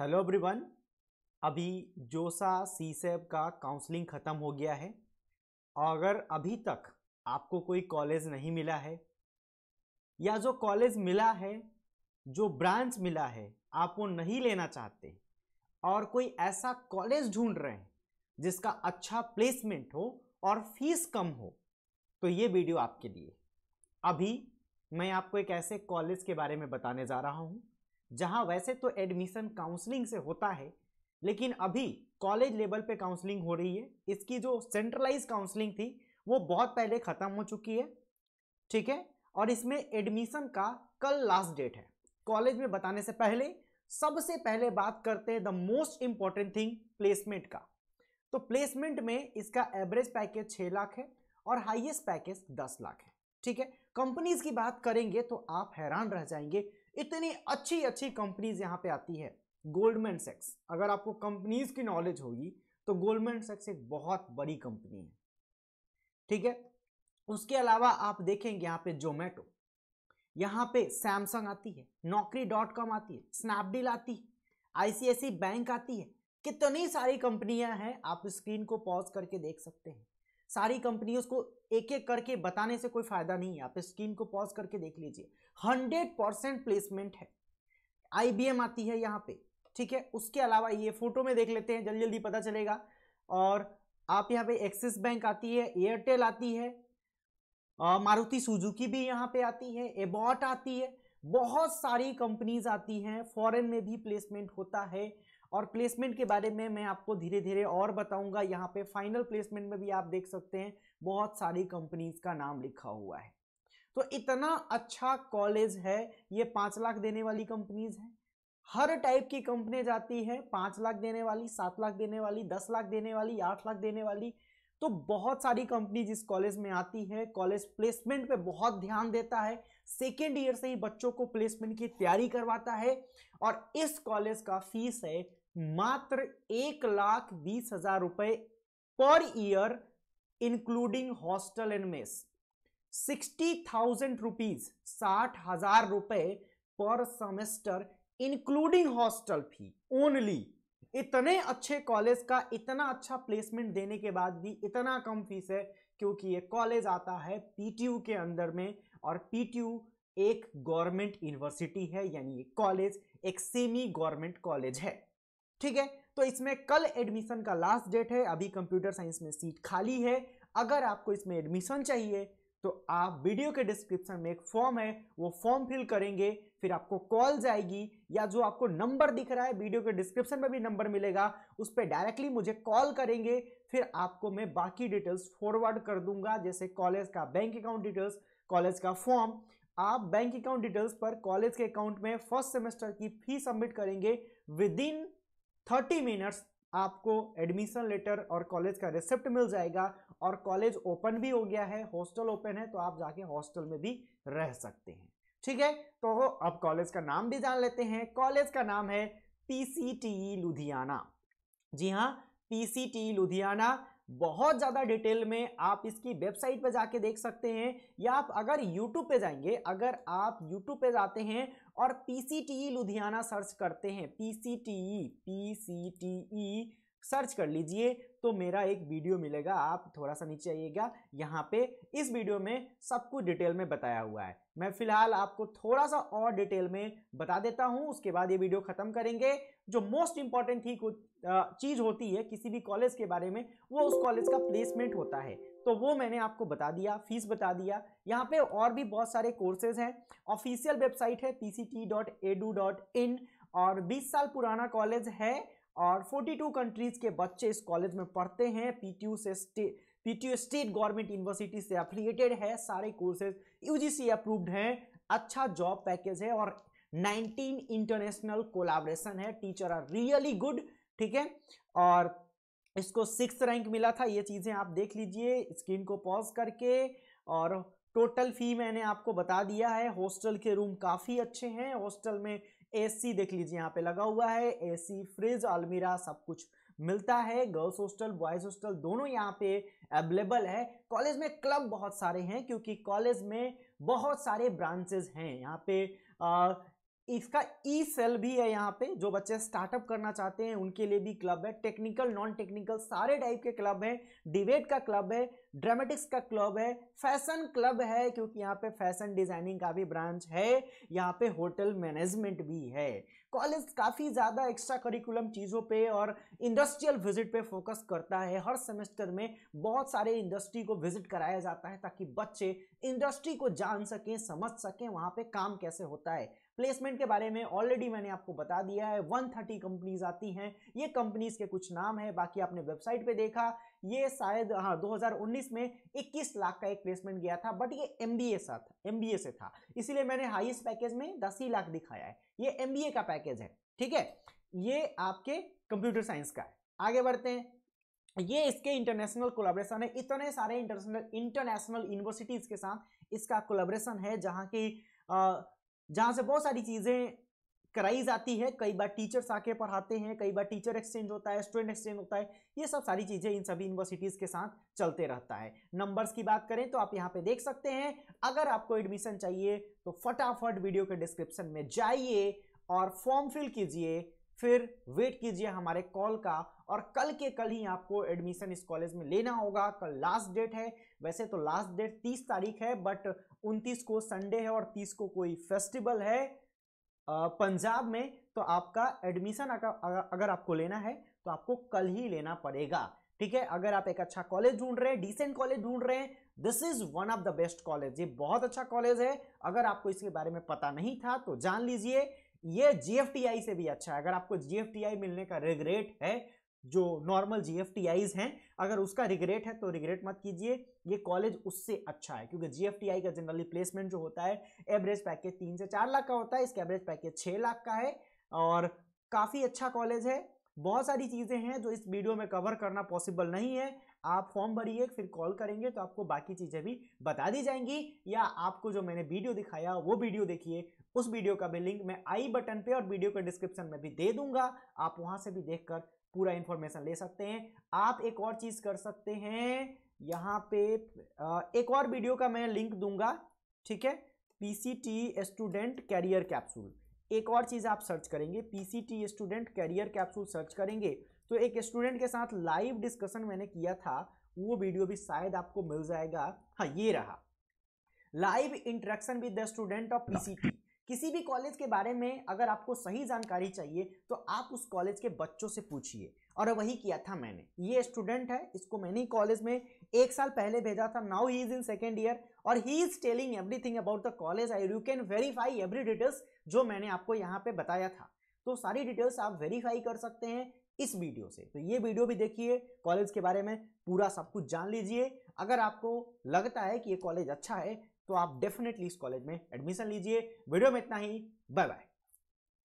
hello everyone अभी जोसा सी सैब का काउंसलिंग ख़त्म हो गया है और अगर अभी तक आपको कोई कॉलेज नहीं मिला है या जो कॉलेज मिला है जो ब्रांच मिला है आप वो नहीं लेना चाहते और कोई ऐसा कॉलेज ढूंढ रहे हैं जिसका अच्छा प्लेसमेंट हो और फीस कम हो तो ये वीडियो आपके लिए अभी मैं आपको एक ऐसे कॉलेज के बारे में बताने जा रहा हूँ जहां वैसे तो एडमिशन काउंसलिंग से होता है लेकिन अभी कॉलेज लेवल पे काउंसलिंग हो रही है इसकी जो सेंट्रलाइज काउंसलिंग थी वो बहुत पहले ख़त्म हो चुकी है ठीक है और इसमें एडमिशन का कल लास्ट डेट है कॉलेज में बताने से पहले सबसे पहले बात करते हैं the most important thing placement का तो प्लेसमेंट में इसका एवरेज पैकेज छः लाख है और हाइएस्ट पैकेज दस लाख है ठीक है कंपनीज की बात करेंगे तो आप हैरान रह जाएंगे इतनी अच्छी अच्छी कंपनीज यहाँ पे आती है गोल्डमैन सेक्स अगर आपको कंपनीज की नॉलेज होगी तो गोल्डमैन सेक्स एक बहुत बड़ी कंपनी है ठीक है उसके अलावा आप देखेंगे यहाँ पे जोमेटो यहाँ पे सैमसंग आती है नौकरी डॉट कॉम आती है स्नैपडील आती है आईसीआईसी बैंक आती है कितनी सारी कंपनियां हैं आप स्क्रीन को पॉज करके देख सकते हैं सारी कंपनियों को एक एक करके बताने से कोई फायदा नहीं है आप स्क्रीन को पॉज करके देख लीजिए हंड्रेड परसेंट प्लेसमेंट है आईबीएम आती है यहाँ पे ठीक है उसके अलावा ये फोटो में देख लेते हैं जल्दी जल्दी पता चलेगा और आप यहाँ पे एक्सिस बैंक आती है एयरटेल आती है मारुति सुजुकी भी यहाँ पे आती है एबॉट आती है बहुत सारी कंपनीज आती हैं फॉरेन में भी प्लेसमेंट होता है और प्लेसमेंट के बारे में मैं आपको धीरे धीरे और बताऊंगा यहाँ पे फाइनल प्लेसमेंट में भी आप देख सकते हैं बहुत सारी कंपनीज का नाम लिखा हुआ है तो इतना अच्छा कॉलेज है ये पांच लाख देने वाली कंपनीज है हर टाइप की कंपनी जाती है पांच लाख देने वाली सात लाख देने वाली दस लाख देने वाली आठ लाख देने वाली तो बहुत सारी कंपनी जिस कॉलेज में आती है कॉलेज प्लेसमेंट पे बहुत ध्यान देता है सेकेंड ईयर से ही बच्चों को प्लेसमेंट की तैयारी करवाता है और इस कॉलेज का फीस है मात्र एक लाख बीस हजार रुपए per year including hostel and mess sixty thousand rupees साठ हजार रुपए per semester including hostel fee only इतने अच्छे कॉलेज का इतना अच्छा प्लेसमेंट देने के बाद भी इतना कम फीस है क्योंकि ये कॉलेज आता है पीटीयू के अंदर में और पीटीयू एक गवर्नमेंट यूनिवर्सिटी है यानी ये कॉलेज एक सेमी गवर्नमेंट कॉलेज है ठीक है तो इसमें कल एडमिशन का लास्ट डेट है अभी कंप्यूटर साइंस में सीट खाली है अगर आपको इसमें एडमिशन चाहिए तो आप वीडियो के डिस्क्रिप्शन में एक फॉर्म है वो फॉर्म फिल करेंगे फिर आपको कॉल जाएगी या जो आपको नंबर दिख रहा है वीडियो के डिस्क्रिप्शन में भी नंबर मिलेगा उस पर डायरेक्टली मुझे कॉल करेंगे फिर आपको मैं बाकी डिटेल्स फॉरवर्ड कर दूंगा जैसे कॉलेज का बैंक अकाउंट डिटेल्स कॉलेज का फॉर्म आप बैंक अकाउंट डिटेल्स पर कॉलेज के अकाउंट में फर्स्ट सेमेस्टर की फी सबमिट करेंगे विद इन थर्टी मिनट्स आपको एडमिशन लेटर और कॉलेज का रिसिप्ट मिल जाएगा और कॉलेज ओपन भी हो गया है हॉस्टल ओपन है तो आप जाके हॉस्टल में भी रह सकते हैं ठीक है तो अब कॉलेज का नाम भी जान लेते हैं कॉलेज का नाम है पीसीटी लुधियाना e जी हाँ पीसीटी लुधियाना बहुत ज़्यादा डिटेल में आप इसकी वेबसाइट पर जाके देख सकते हैं या आप अगर यूट्यूब पे जाएंगे अगर आप यूट्यूब पे जाते हैं और पी e लुधियाना सर्च करते हैं P C e, e search कर लीजिए तो मेरा एक वीडियो मिलेगा आप थोड़ा सा नीचे आइएगा यहाँ पे इस वीडियो में सब कुछ डिटेल में बताया हुआ है मैं फिलहाल आपको थोड़ा सा और डिटेल में बता देता हूँ उसके बाद ये वीडियो ख़त्म करेंगे जो मोस्ट इंपॉर्टेंट थी चीज़ होती है किसी भी कॉलेज के बारे में वो उस कॉलेज का प्लेसमेंट होता है तो वो मैंने आपको बता दिया फीस बता दिया यहाँ पे और भी बहुत सारे कोर्सेज हैं ऑफिशियल वेबसाइट है पी और 20 साल पुराना कॉलेज है और 42 कंट्रीज़ के बच्चे इस कॉलेज में पढ़ते हैं पीटीयू से पीटीयू स्टेट गवर्नमेंट यूनिवर्सिटी से अफिलियटेड है सारे कोर्सेज यूजीसी अप्रूव्ड हैं अच्छा जॉब पैकेज है और नाइनटीन इंटरनेशनल कोलाब्रेशन है टीचर आर रियली गुड ठीक है और इसको सिक्स रैंक मिला था ये चीज़ें आप देख लीजिए स्क्रीन को पॉज करके और टोटल फी मैंने आपको बता दिया है हॉस्टल के रूम काफ़ी अच्छे हैं हॉस्टल में एसी देख लीजिए यहाँ पे लगा हुआ है एसी फ्रिज अलमीरा सब कुछ मिलता है गर्ल्स हॉस्टल बॉयज़ हॉस्टल दोनों यहाँ पे अवेलेबल है कॉलेज में क्लब बहुत सारे हैं क्योंकि कॉलेज में बहुत सारे ब्रांचेज हैं यहाँ पे इसका ई सेल भी है यहाँ पे जो बच्चे स्टार्टअप करना चाहते हैं उनके लिए भी क्लब है टेक्निकल नॉन टेक्निकल सारे टाइप के क्लब हैं डिबेट का क्लब है ड्रामेटिक्स का क्लब है फैशन क्लब है क्योंकि यहाँ पे फैशन डिजाइनिंग का भी ब्रांच है यहाँ पे होटल मैनेजमेंट भी है कॉलेज काफ़ी ज़्यादा एक्स्ट्रा करिकुलम चीज़ों पे और इंडस्ट्रियल विजिट पे फोकस करता है हर सेमेस्टर में बहुत सारे इंडस्ट्री को विजिट कराया जाता है ताकि बच्चे इंडस्ट्री को जान सकें समझ सकें वहाँ पे काम कैसे होता है प्लेसमेंट के बारे में ऑलरेडी मैंने आपको बता दिया है 130 कंपनीज आती हैं ये कंपनीज के कुछ नाम है बाकी आपने वेबसाइट पे देखा ये शायद हाँ 2019 में 21 लाख का एक प्लेसमेंट गया था बट ये एम बी ए एम से था इसीलिए मैंने हाईएस्ट पैकेज में दस ही लाख दिखाया है ये एम का पैकेज है ठीक है ये आपके कंप्यूटर साइंस का है आगे बढ़ते हैं ये इसके इंटरनेशनल कोलाब्रेशन है इतने सारे इंटरनेशनल इंटरनेशनल यूनिवर्सिटीज के साथ इसका कोलाब्रेशन है जहां की जहां से बहुत सारी चीजें कराई जाती है कई बार टीचर्स आके पढ़ाते हैं कई बार टीचर एक्सचेंज होता है स्टूडेंट एक्सचेंज होता है ये सब सारी चीज़ें इन सभी यूनिवर्सिटीज़ के साथ चलते रहता है नंबर्स की बात करें तो आप यहाँ पे देख सकते हैं अगर आपको एडमिशन चाहिए तो फटाफट वीडियो के डिस्क्रिप्शन में जाइए और फॉर्म फिल कीजिए फिर वेट कीजिए हमारे कॉल का और कल के कल ही आपको एडमिशन इस कॉलेज में लेना होगा कल लास्ट डेट है वैसे तो लास्ट डेट 30 तारीख है बट 29 को संडे है और 30 को कोई फेस्टिवल है पंजाब में तो आपका एडमिशन अगर आपको लेना है तो आपको कल ही लेना पड़ेगा ठीक है अगर आप एक अच्छा कॉलेज ढूंढ रहे हैं डिसेंट कॉलेज ढूंढ रहे हैं this is one of the best college ये बहुत अच्छा कॉलेज है अगर आपको इसके बारे में पता नहीं था तो जान लीजिए ये जीएफटीआई से भी अच्छा है अगर आपको जीएफटीआई मिलने का रिग्रेट है जो नॉर्मल जीएफटीआईज हैं अगर उसका रिग्रेट है तो रिग्रेट मत कीजिए ये कॉलेज उससे अच्छा है क्योंकि जीएफटीआई का जनरली प्लेसमेंट जो होता है एवरेज पैकेज तीन से चार लाख का होता है इसका एवरेज पैकेज छः लाख का है और काफ़ी अच्छा कॉलेज है बहुत सारी चीज़ें हैं जो इस वीडियो में कवर करना पॉसिबल नहीं है आप फॉर्म भरिए फिर कॉल करेंगे तो आपको बाकी चीज़ें भी बता दी जाएंगी या आपको जो मैंने वीडियो दिखाया वो वीडियो देखिए उस वीडियो का भी लिंक मैं आई बटन पे और वीडियो के डिस्क्रिप्शन में भी दे दूंगा आप वहां से भी देखकर पूरा इंफॉर्मेशन ले सकते हैं आप एक और चीज कर सकते हैं यहाँ पे एक और वीडियो का मैं लिंक दूंगा ठीक है पीसीटी स्टूडेंट कैरियर कैप्सूल एक और चीज़ आप सर्च करेंगे PCT student career capsule search करेंगे तो एक स्टूडेंट के साथ लाइव डिस्कशन मैंने किया था वो वीडियो भी शायद आपको मिल जाएगा हाँ ये रहा live interaction with the student of PCT किसी भी कॉलेज के बारे में अगर आपको सही जानकारी चाहिए तो आप उस कॉलेज के बच्चों से पूछिए और वही किया था मैंने ये स्टूडेंट है इसको मैंने ही कॉलेज में एक साल पहले भेजा था now he is in second year और he is telling everything about the college I you can verify every details जो मैंने आपको यहाँ पे बताया था तो सारी डिटेल्स आप वेरीफाई कर सकते हैं इस वीडियो से तो ये वीडियो भी देखिए कॉलेज के बारे में पूरा सब कुछ जान लीजिए अगर आपको लगता है कि ये कॉलेज अच्छा है तो आप डेफिनेटली इस कॉलेज में एडमिशन लीजिए वीडियो में इतना ही बाय बाय